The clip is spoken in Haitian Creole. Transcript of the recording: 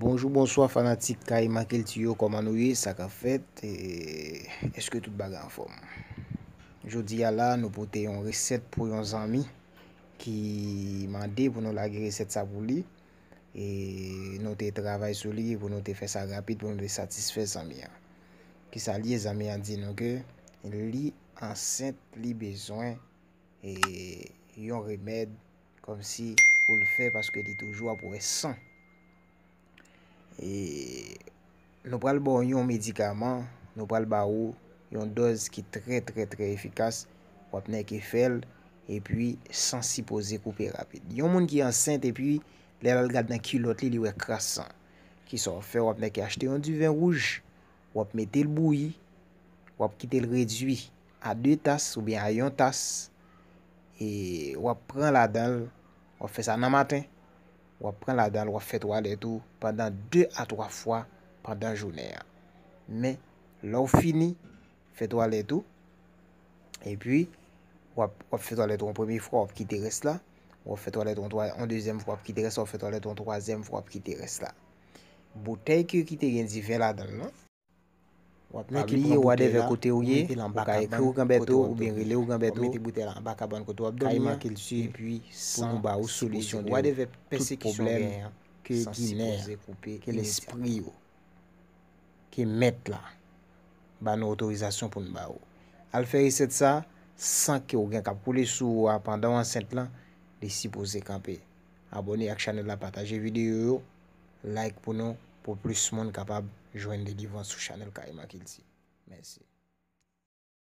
Bonjou, bonsoy, fanatik, kayi, makil, tiyo, koma nouye, sakafet, eske tout bagan fom. Jodi ya la, nou pote yon resept pou yon zami ki mande pou nou lage resept sa pou li, e nou te travay soli pou nou te fese rapit pou nou de satisfe zami ya. Ki sa li, zami ya di nouke, li anset li bezon, e yon remed kom si pou l fe paske li toujwa pou e san. E, nou pral bo yon medikaman, nou pral ba ou, yon doz ki tre tre tre efikas, wap ne ke fel, e pi sansi pose koupe rapid. Yon moun ki ansente, e pi lè lal gade nan kilote li we krasan, ki sor fe wap ne ke achete yon du vin rouge, wap mete l bouyi, wap kite l redui a 2 tas ou bien a 1 tas, e wap pran la dal, wap fe sa nan matin. wap pren la dal, wap fet wale tou pandan 2 a 3 fwa pandan jounen ya. Me, la ou fini, fet wale tou, e pi, wap fet wale tou an premi fwa, wap kite res la, wap fet wale tou an deuxième fwa, wap kite res la, wap fet wale tou an troisième fwa, wap kite res la. Bote kyo kite genzi, vela dal la. Non? Wapne ki yi wadeve kote ou ye, wakay e kli ou ganbeto, ou benri le ou ganbeto, wapne ki boute la mbaka ban koto wapde ou, e puis pou nou ba ou solisyon de ou. Wadeve persekisyon gen ya, ke gine, ke lespri ou, ke met la, ba nou otorizasyon pou nou ba ou. Alferi set sa, sankye ou gen kap, pou le sou wap, pandan an sent lan, le sipo zekanpe. Abone ak chanel la pataje videyo, like pou nou, pou plis moun kapab jwen de divan sou chanel Kaima Kilti. Mersi.